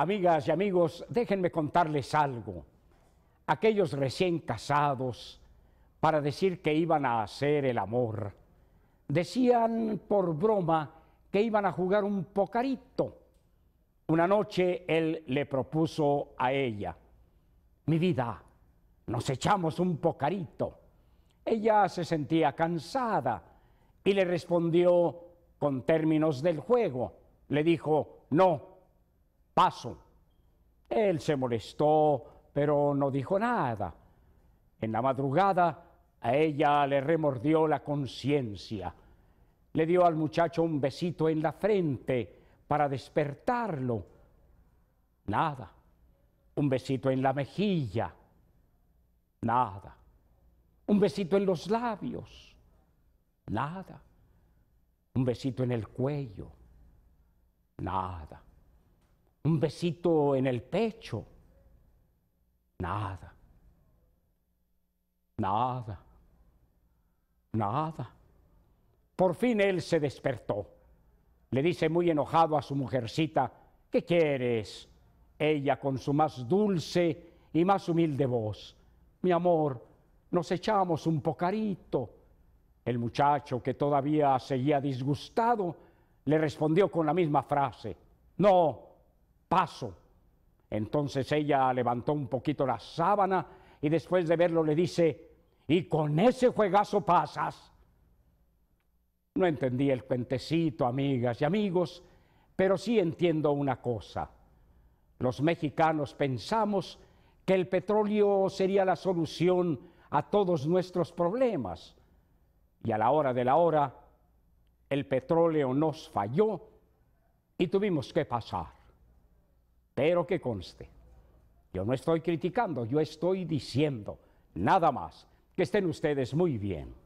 Amigas y amigos, déjenme contarles algo. Aquellos recién casados, para decir que iban a hacer el amor, decían por broma que iban a jugar un pocarito. Una noche él le propuso a ella, mi vida, nos echamos un pocarito. Ella se sentía cansada y le respondió con términos del juego. Le dijo, no, paso. Él se molestó, pero no dijo nada. En la madrugada a ella le remordió la conciencia. Le dio al muchacho un besito en la frente para despertarlo. Nada. Un besito en la mejilla. Nada. Un besito en los labios. Nada. Un besito en el cuello. Nada un besito en el pecho. Nada. Nada. Nada. Por fin él se despertó. Le dice muy enojado a su mujercita, ¿qué quieres? Ella con su más dulce y más humilde voz, mi amor, nos echamos un pocarito. El muchacho, que todavía seguía disgustado, le respondió con la misma frase, no, paso. Entonces ella levantó un poquito la sábana y después de verlo le dice, y con ese juegazo pasas. No entendí el cuentecito, amigas y amigos, pero sí entiendo una cosa. Los mexicanos pensamos que el petróleo sería la solución a todos nuestros problemas. Y a la hora de la hora, el petróleo nos falló y tuvimos que pasar. Pero que conste, yo no estoy criticando, yo estoy diciendo, nada más, que estén ustedes muy bien.